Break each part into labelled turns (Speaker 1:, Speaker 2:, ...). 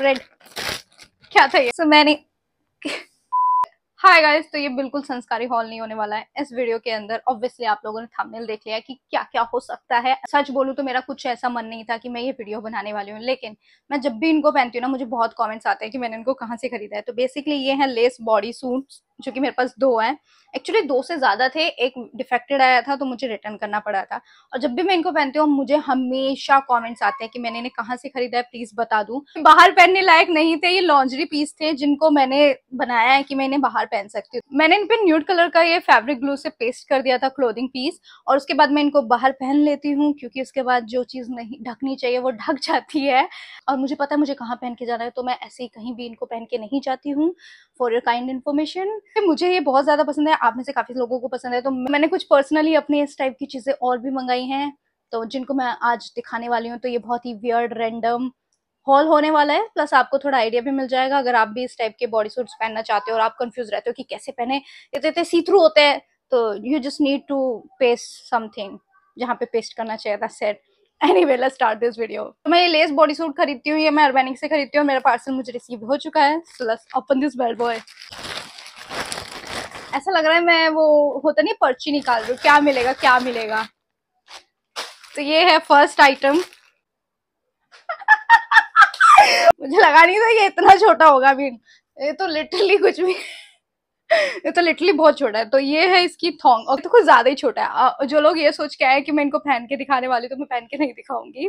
Speaker 1: red क्या था ये सो so, मैंने हाय गाइस तो ये बिल्कुल संस्कारी हॉल नहीं होने वाला है इस वीडियो के अंदर ऑब्वियसली आप लोगों ने थंबनेल देख लिया कि क्या क्या हो सकता है सच बोलू तो मेरा कुछ ऐसा मन नहीं था कि मैं ये वीडियो बनाने वाली हूँ लेकिन मैं जब भी इनको पहनती हूँ ना मुझे बहुत कमेंट्स आते हैं कि मैंने इनको कहाँ से खरीदा है तो बेसिकली ये है लेस बॉडी सूट जो कि मेरे पास दो है एक्चुअली दो से ज़्यादा थे एक डिफेक्टेड आया था तो मुझे रिटर्न करना पड़ा था और जब भी मैं इनको पहनती हूँ मुझे हमेशा कॉमेंट्स आते हैं कि मैंने इन्हें कहाँ से खरीदा है प्लीज़ बता दू बाहर पहनने लायक नहीं थे ये लॉन्जरी पीस थे जिनको मैंने बनाया है कि मैं इन्हें बाहर पहन सकती हूँ मैंने इन पर न्यूड कलर का ये फेब्रिक ग्लू से पेस्ट कर दिया था क्लोदिंग पीस और उसके बाद मैं इनको बाहर पहन लेती हूँ क्योंकि उसके बाद जो चीज़ नहीं ढकनी चाहिए वो ढक जाती है और मुझे पता है मुझे कहाँ पहन के जाना है तो मैं ऐसे ही कहीं भी इनको पहन के नहीं जाती हूँ फॉर योर काइंड इन्फॉर्मेशन मुझे ये बहुत ज़्यादा पसंद है आप में से काफ़ी लोगों को पसंद है तो मैंने कुछ पर्सनली अपने इस टाइप की चीज़ें और भी मंगाई हैं तो जिनको मैं आज दिखाने वाली हूँ तो ये बहुत ही वियर्ड रेंडम हॉल होने वाला है प्लस आपको थोड़ा आइडिया भी मिल जाएगा अगर आप भी इस टाइप के बॉडी सूट्स पहनना चाहते हो और आप कंफ्यूज रहते हो कि कैसे पहने इतने इतने सी थ्रू होते हैं तो you just need to paste something जहाँ पे पेस्ट करना चाहिए था set anyway start this video तो मैं ये लेस बॉडी सूट खरीदती हूँ ये मैं अर्बेनिक से खरीदती हूँ मेरा पार्सल मुझे रिसीव हो चुका है प्लस अपन दिस बेल बॉय ऐसा लग रहा है मैं वो होता नहीं पर्ची निकाल रही हूँ क्या मिलेगा क्या मिलेगा तो ये है फर्स्ट आइटम मुझे लगा नहीं था ये इतना छोटा होगा भी ये तो लिटरली कुछ भी ये तो लिटरली बहुत छोटा है तो ये है इसकी थोंग और तो कुछ ज्यादा ही छोटा है जो लोग ये सोच के आए कि मैं इनको पहन के दिखाने वाली तो मैं पहन के नहीं दिखाऊंगी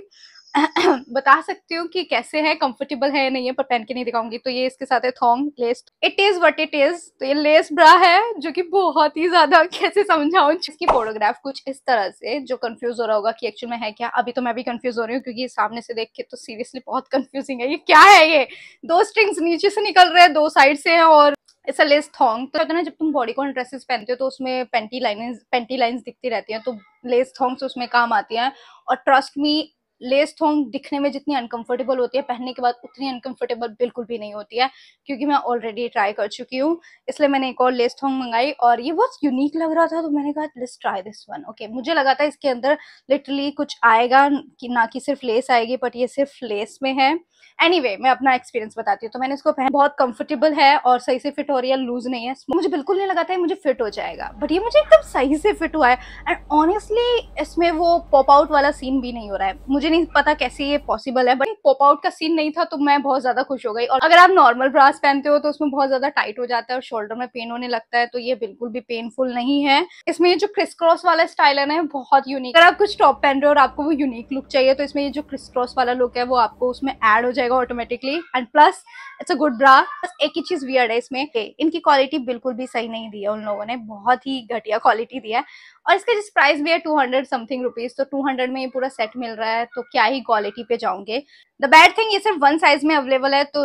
Speaker 1: बता सकती हूँ कि कैसे है कंफर्टेबल है या नहीं है पर पहन के नहीं दिखाऊंगी तो ये इसके साथ है thong lace it is what it is तो ये लेस ब्रा है जो कि बहुत ही ज्यादा कैसे समझाऊ इसकी फोटोग्राफ कुछ इस तरह से जो कंफ्यूज हो रहा होगा कि एक्चुअल में है क्या अभी तो मैं भी कंफ्यूज हो रही हूँ क्योंकि सामने से देख के तो सीरियसली बहुत कंफ्यूजिंग है ये क्या है ये दो स्ट्रिंग्स नीचे से निकल रहे हैं दो साइड से तो है और ऐसा लेस थोंग तो ना जब तुम बॉडी कॉन ड्रेसेस पहनते हो तो उसमें पेंटी लाइन पेंटी लाइन दिखती रहती हैं तो लेस थोंग्स उसमें काम आती हैं और ट्रस्ट मी लेस थोंग दिखने में जितनी अनकंफर्टेबल होती है पहनने के बाद उतनी अनकंफर्टेबल बिल्कुल भी नहीं होती है क्योंकि मैं ऑलरेडी ट्राई कर चुकी हूँ इसलिए मैंने एक और लेस थोंग मंगाई और ये बहुत यूनिक लग रहा था तो मैंने कहा let's try this one okay मुझे लगा था इसके अंदर लिटरली कुछ आएगा कि ना कि सिर्फ लेस आएगी बट ये सिर्फ लेस में है एनी anyway, मैं अपना एक्सपीरियंस बताती हूँ तो मैंने इसको पहन बहुत कंफर्टेबल है और सही से फिट हो रही है लूज नहीं है मुझे बिल्कुल नहीं लगा था मुझे फिट हो जाएगा बट ये मुझे एकदम सही से फिट हुआ है एंड ऑनेस्टली इसमें वो पॉप आउट वाला सीन भी नहीं हो रहा है मुझे मुझे नहीं पता कैसे ये पॉसिबल है बट पॉप आउट का सीन नहीं था तो मैं बहुत ज्यादा खुश हो गई और अगर आप नॉर्मल ब्रास पहनते हो तो उसमें बहुत ज्यादा टाइट हो जाता है और शोल्डर में पेन होने लगता है तो ये बिल्कुल भी पेनफुल नहीं है इसमें ये जो क्रिस क्रॉस वाला स्टाइल है ना बहुत यूनिक अगर आप कुछ टॉप पहन रहे हो और आपको वो यूनिक लुक चाहिए तो इसमें ये जो क्रिस क्रॉस वाला लुक है वो आपको उसमें एड हो जाएगा automatically and plus it's a good bra बस एक ही चीज वियर्ड है इसमें इनकी क्वालिटी बिल्कुल भी सही नहीं दी है उन लोगों ने बहुत ही घटिया क्वालिटी दी है और इसका जिस प्राइस भी है टू हंड्रेड समथिंग रुपीज तो टू हंड्रेड में ये पूरा सेट मिल रहा है तो तो क्या ही क्वालिटी पे जाऊंगे द बैड थिंग ये सिर्फ वन साइज में अवेलेबल है तो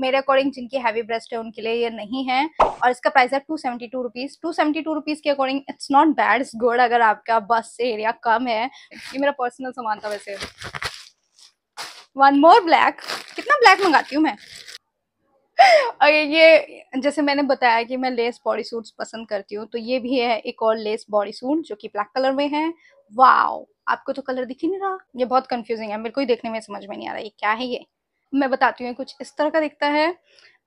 Speaker 1: मेरे अकॉर्डिंग जिनकी हैवी ब्रेस्ट है उनके लिए ये नहीं है और इसका प्राइस है two seventy two rupees two seventy two rupees के according it's not bad it's good अगर आपका बस से एरिया कम है ये मेरा पर्सनल सामान था वैसे वन मोर ब्लैक कितना ब्लैक मंगाती हूँ मैं और ये जैसे मैंने बताया कि मैं लेस बॉडी सूट्स पसंद करती हूँ तो ये भी है एक और लेस बॉडी सूट जो कि ब्लैक कलर में है वाओ आपको तो कलर दिख ही नहीं रहा ये बहुत कंफ्यूजिंग है मेरे को ही देखने में समझ में नहीं आ रहा ये क्या है ये मैं बताती हूँ कुछ इस तरह का दिखता है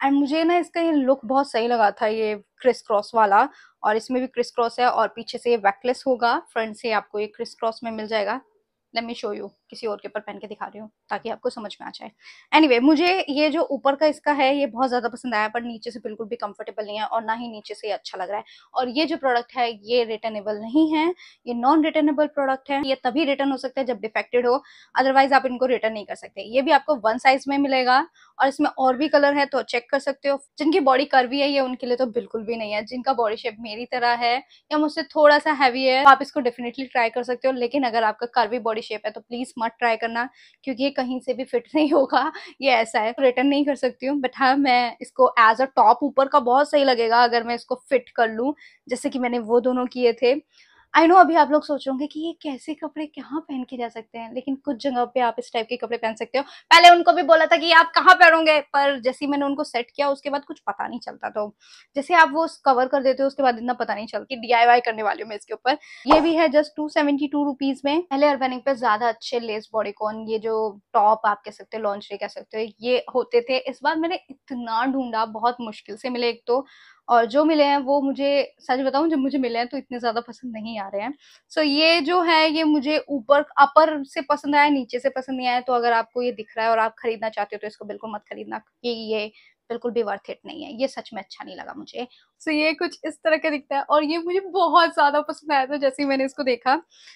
Speaker 1: एंड मुझे ना इसका ये लुक बहुत सही लगा था ये क्रिस क्रॉस वाला और इसमें भी क्रिस क्रॉस है और पीछे से ये वैकलेस होगा फ्रंट से आपको ये क्रिस क्रॉस में मिल जाएगा लेट मी शो यू किसी और के ऊपर पहन के दिखा रही हूँ ताकि आपको समझ में आ जाए एनी anyway, मुझे ये जो ऊपर का इसका है ये बहुत ज़्यादा पसंद आया पर नीचे से बिल्कुल भी कंफर्टेबल नहीं है और ना ही नीचे से ये अच्छा लग रहा है और ये जो प्रोडक्ट है ये रिटर्नेबल नहीं है ये नॉन रिटर्नेबल प्रोडक्ट है ये तभी रिटर्न हो सकता है जब डिफेक्टेड हो अदरवाइज आप इनको रिटर्न नहीं कर सकते ये भी आपको वन साइज में मिलेगा और इसमें और भी कलर है तो चेक कर सकते हो जिनकी बॉडी कर्वी है ये उनके लिए तो बिल्कुल भी नहीं है जिनका बॉडी शेप मेरी तरह है या मुझसे थोड़ा सा हैवी है तो आप इसको डेफिनेटली ट्राई कर सकते हो लेकिन अगर आपका कर्वी बॉडी शेप है तो प्लीज मत ट्राई करना क्योंकि ये कहीं से भी फिट नहीं होगा ये ऐसा है रिटर्न नहीं कर सकती हूँ बट हाँ मैं इसको एज अ टॉप ऊपर का बहुत सही लगेगा अगर मैं इसको फिट कर लूँ जैसे कि मैंने वो दोनों किए थे आई नो अभी आप लोग होंगे कि ये कैसे कपड़े कहाँ पहन के जा सकते हैं लेकिन कुछ जगह पे आप इस टाइप के कपड़े पहन सकते हो पहले उनको भी बोला था कि आप कहाँ पहनोगे पर जैसे मैंने उनको सेट किया उसके बाद कुछ पता नहीं चलता तो जैसे आप वो कवर कर देते हो उसके बाद इतना पता नहीं चलता की डी करने वाली हूँ मैं इसके ऊपर ये भी है just two seventy two rupees में पहले अर्बेनिक पे ज्यादा अच्छे लेस बॉडीकॉन ये जो टॉप आप कह सकते हो लॉन्च कह सकते हो ये होते थे इस बार मैंने इतना ढूंढा बहुत मुश्किल से मिले एक तो और जो मिले हैं वो मुझे सच बताऊं जब मुझे मिले हैं तो इतने ज़्यादा पसंद नहीं आ रहे हैं सो so, ये जो है ये मुझे ऊपर अपर से पसंद आया नीचे से पसंद नहीं आया तो अगर आपको ये दिख रहा है और आप खरीदना चाहते हो तो इसको बिल्कुल मत खरीदना कि ये बिल्कुल भी वर्थ इट नहीं है ये सच में अच्छा नहीं लगा मुझे सो so, ये कुछ इस तरह का दिखता है और ये मुझे बहुत ज़्यादा पसंद आया था जैसे ही मैंने इसको देखा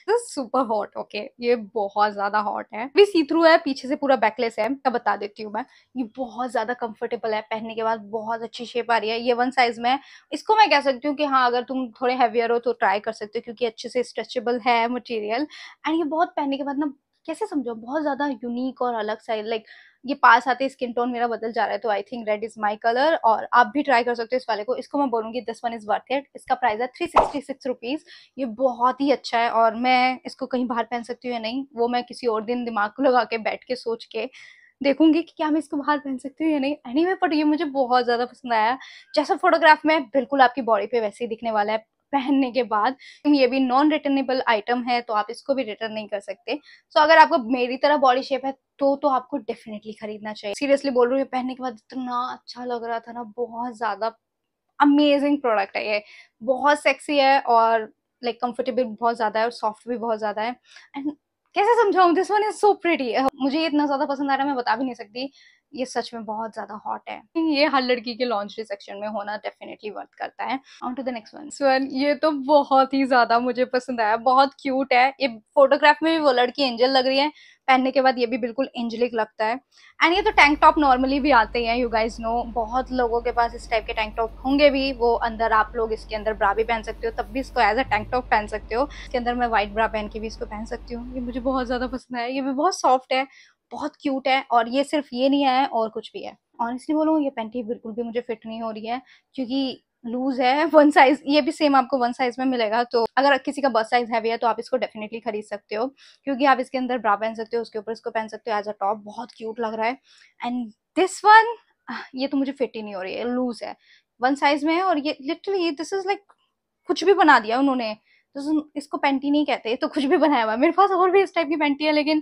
Speaker 1: दिस सुपर हॉट ओके ये बहुत ज़्यादा हॉट है भी सी थ्रू है पीछे से पूरा बैकलेस है मैं बता देती हूँ मैं ये बहुत ज़्यादा कंफर्टेबल है पहनने के बाद बहुत अच्छी शेप आ रही है ये वन साइज में इसको मैं कह सकती हूँ कि हाँ अगर तुम थोड़े हैवियर हो तो ट्राई कर सकते हो क्योंकि अच्छे से स्ट्रेचेबल है मटेरियल एंड ये बहुत पहनने के बाद ना कैसे समझो बहुत ज़्यादा यूनिक और अलग साइज लाइक ये पास आते स्किन टोन मेरा बदल जा रहा है तो I think red is my colour और आप भी ट्राई कर सकते हो इस वाले को इसको मैं बोलूंगी this one is worth it इसका प्राइस है थ्री सिक्सटी सिक्स रुपीज़ ये बहुत ही अच्छा है और मैं इसको कहीं बाहर पहन सकती हूँ या नहीं वो मैं किसी और दिन दिमाग को लगा के बैठ के सोच के देखूंगी कि क्या मैं इसको बाहर पहन सकती हूँ या नहीं एनी anyway, बट ये मुझे बहुत ज़्यादा पसंद आया जैसा फोटोग्राफ में बिल्कुल आपकी बॉडी पे वैसे ही दिखने वाला है पहनने के बाद ये भी नॉन रिटर्नेबल आइटम है तो आप इसको भी रिटर्न नहीं कर सकते सो so, अगर आपको मेरी तरह बॉडी शेप है तो तो आपको डेफिनेटली खरीदना चाहिए सीरियसली बोल रही हूँ पहनने के बाद इतना अच्छा लग रहा था ना बहुत ज़्यादा अमेजिंग प्रोडक्ट है ये बहुत सेक्सी है और लाइक like, कंफर्टेबल बहुत ज़्यादा है और सॉफ्ट भी बहुत ज़्यादा है एंड कैसे समझाऊँ this one is so pretty मुझे इतना ज़्यादा पसंद आ रहा है मैं बता भी नहीं सकती ये सच में बहुत ज़्यादा हॉट है ये हर लड़की के लॉन्चरी सेक्शन में होना डेफिनेटली वर्थ करता है on to the next one one ये तो बहुत ही ज़्यादा मुझे पसंद आया बहुत क्यूट है ये फोटोग्राफ में भी वो लड़की एंजल लग रही है पहनने के बाद ये भी बिल्कुल एंजलिक लगता है एंड ये तो टैंक टॉप नॉर्मली भी आते हैं यू गाइज नो बहुत लोगों के पास इस टाइप के टैंक टॉप होंगे भी वो अंदर आप लोग इसके अंदर ब्रा भी पहन सकते हो तब भी इसको एज अ टैंक टॉप पहन सकते हो इसके अंदर मैं व्हाइट ब्रा पहन के भी इसको पहन सकती हूँ ये मुझे बहुत ज़्यादा पसंद आया ये भी बहुत सॉफ्ट है बहुत क्यूट है और ये सिर्फ ये नहीं आया है और कुछ भी है ऑनेस्टली बोलूँ ये पेंटी बिल्कुल भी मुझे फिट नहीं हो रही है क्योंकि लूज है वन साइज ये भी सेम आपको वन साइज में मिलेगा तो अगर किसी का बस साइज हैवी है तो आप इसको डेफिनेटली खरीद सकते हो क्योंकि आप इसके अंदर ब्रा पहन सकते हो उसके ऊपर इसको पहन सकते हो एज अ टॉप बहुत क्यूट लग रहा है एंड दिस वन ये तो मुझे फिट ही नहीं हो रही है लूज है वन साइज में है और ये लिटरली दिस इज लाइक कुछ भी बना दिया उन्होंने तो इसको पेंटी नहीं कहते तो कुछ भी बनाया हुआ मेरे पास और भी इस टाइप की पेंटी है लेकिन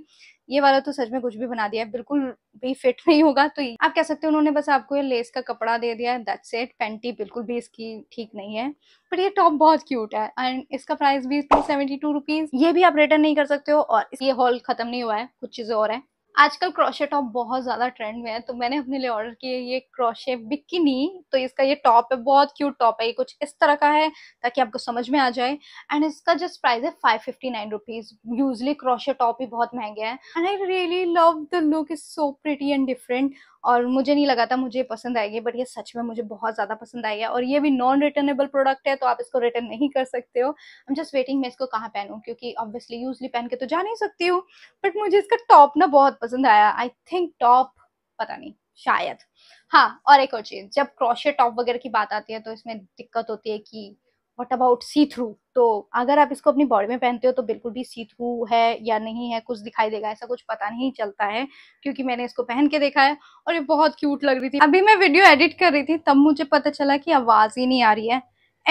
Speaker 1: ये वाला तो सच में कुछ भी बना दिया है बिल्कुल भी फिट नहीं होगा तो आप कह सकते हो उन्होंने बस आपको ये लेस का कपड़ा दे दिया है दैट्स इट पेंटी बिल्कुल भी इसकी ठीक नहीं है बट ये टॉप बहुत क्यूट है एंड इसका प्राइस भी टू सेवेंटी टू रुपीज ये भी आप रिटर्न नहीं कर सकते हो और ये हॉल खत्म नहीं हुआ है कुछ चीजें और है आजकल क्रोशे टॉप बहुत ज़्यादा ट्रेंड में है तो मैंने अपने लिए ऑर्डर किए ये क्रोशे बिकिनी तो इसका ये टॉप है बहुत क्यूट टॉप है ये कुछ इस तरह का है ताकि आपको समझ में आ जाए एंड इसका जस्ट प्राइस है five fifty nine rupees usually crochet top ही बहुत महंगे हैं and I really love the look is so pretty and different और मुझे नहीं लगा था मुझे पसंद आएगी बट ये सच में मुझे बहुत ज़्यादा पसंद आई है और ये भी नॉन रिटर्नेबल प्रोडक्ट है तो आप इसको रिटर्न नहीं कर सकते हो आई एम जस्ट वेटिंग मैं इसको कहाँ पहनूँ क्योंकि ऑब्वियसली यूजली पहन के तो जा नहीं सकती हूँ बट मुझे इसका टॉप ना बहुत पसंद आया आई थिंक टॉप पता नहीं शायद हाँ और एक और चीज़ जब क्रोशे टॉप वगैरह की बात आती है तो इसमें दिक्कत होती है कि वट अबाउट सी थ्रू तो अगर आप इसको अपनी बॉडी में पहनते हो तो बिल्कुल भी सी थ्रू है या नहीं है कुछ दिखाई देगा ऐसा कुछ पता नहीं चलता है क्योंकि मैंने इसको पहन के देखा है और ये बहुत क्यूट लग रही थी अभी मैं वीडियो एडिट कर रही थी तब मुझे पता चला कि आवाज़ ही नहीं आ रही है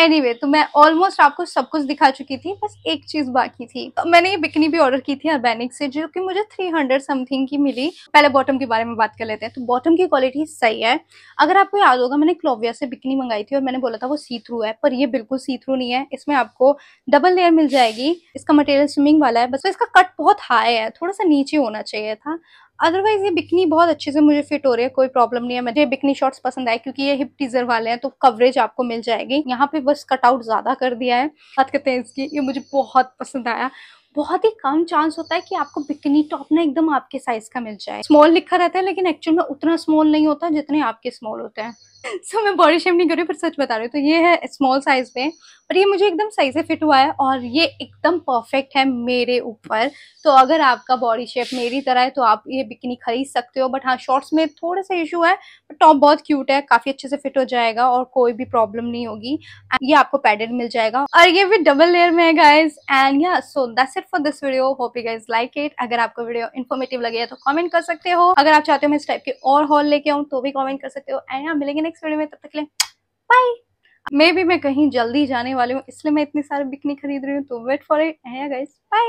Speaker 1: एनीवे anyway, तो मैं ऑलमोस्ट आपको सब कुछ दिखा चुकी थी बस एक चीज बाकी थी तो मैंने ये बिकनी भी ऑर्डर की थी अर्बेनिक से जो कि मुझे 300 समथिंग की मिली पहले बॉटम के बारे में बात कर लेते हैं तो बॉटम की क्वालिटी सही है अगर आपको याद होगा मैंने क्लोविया से बिकनी मंगाई थी और मैंने बोला था वो सी थ्रू है पर ये बिल्कुल सी थ्रू नहीं है इसमें आपको डबल लेयर मिल जाएगी इसका मटेरियल स्विमिंग वाला है बस तो इसका कट बहुत हाई है थोड़ा सा नीचे होना चाहिए था अदरवाइज ये बिकनी बहुत अच्छे से मुझे फिट हो रही है कोई प्रॉब्लम नहीं है मुझे बिकनी शॉर्ट्स पसंद आए क्योंकि ये हिप टीजर वाले हैं तो कवरेज आपको मिल जाएगी यहाँ पे बस कटआउट ज़्यादा कर दिया है बात करते हैं इसकी ये मुझे बहुत पसंद आया बहुत ही कम चांस होता है कि आपको बिकनी टॉप ना एकदम आपके साइज का मिल जाए स्मॉल लिखा रहता है लेकिन एक्चुअल में उतना स्मॉल नहीं होता जितने आपके स्मॉल होते हैं सो so, मैं बॉडी शेम नहीं कर रही पर सच बता रही हूँ तो ये है स्मॉल साइज़ में पर ये मुझे एकदम सही से फिट हुआ है और ये एकदम परफेक्ट है मेरे ऊपर तो अगर आपका बॉडी शेप मेरी तरह है तो आप ये बिकनी खरीद सकते हो बट हाँ शॉर्ट्स में थोड़ा सा इशू है बट टॉप बहुत क्यूट है काफ़ी अच्छे से फिट हो जाएगा और कोई भी प्रॉब्लम नहीं होगी ये आपको पैडेड मिल जाएगा और ये भी डबल लेयर में है guys and yeah so that's it for this video hope you guys like it अगर आपको वीडियो इन्फॉर्मेटिव लगे तो कॉमेंट कर सकते हो अगर आप चाहते हो मैं इस टाइप के और हॉल लेके आऊँ तो भी कॉमेंट कर सकते हो एंड यहाँ मिलेंगे नेक्स्ट वीडियो में तब तक ले बाय मे भी मैं कहीं जल्दी जाने वाली हूँ इसलिए मैं इतनी सारी बिकनी खरीद रही हूँ तो वेट फॉर इट है गाइस बाय